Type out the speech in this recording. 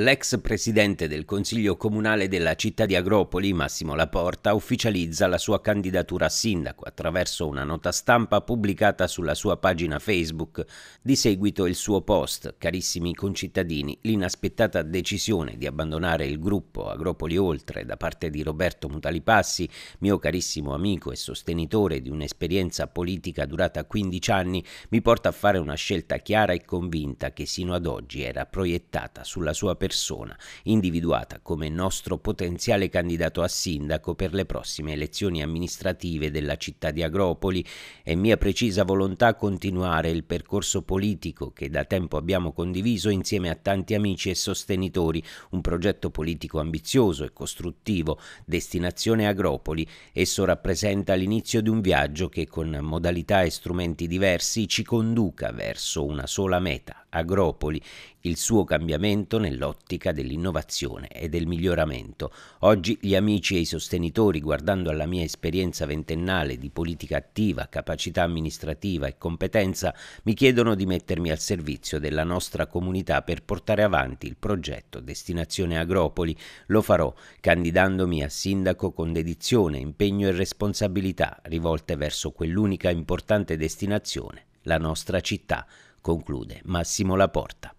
L'ex presidente del Consiglio Comunale della città di Agropoli, Massimo Laporta, ufficializza la sua candidatura a sindaco attraverso una nota stampa pubblicata sulla sua pagina Facebook. Di seguito il suo post, carissimi concittadini, l'inaspettata decisione di abbandonare il gruppo Agropoli Oltre da parte di Roberto Mutalipassi, mio carissimo amico e sostenitore di un'esperienza politica durata 15 anni, mi porta a fare una scelta chiara e convinta che sino ad oggi era proiettata sulla sua persona persona, individuata come nostro potenziale candidato a sindaco per le prossime elezioni amministrative della città di Agropoli, è mia precisa volontà continuare il percorso politico che da tempo abbiamo condiviso insieme a tanti amici e sostenitori, un progetto politico ambizioso e costruttivo, destinazione Agropoli, esso rappresenta l'inizio di un viaggio che con modalità e strumenti diversi ci conduca verso una sola meta, Agropoli, il suo cambiamento nell'ottica dell'innovazione e del miglioramento. Oggi gli amici e i sostenitori, guardando alla mia esperienza ventennale di politica attiva, capacità amministrativa e competenza, mi chiedono di mettermi al servizio della nostra comunità per portare avanti il progetto Destinazione Agropoli. Lo farò candidandomi a sindaco con dedizione, impegno e responsabilità rivolte verso quell'unica importante destinazione, la nostra città conclude Massimo Laporta.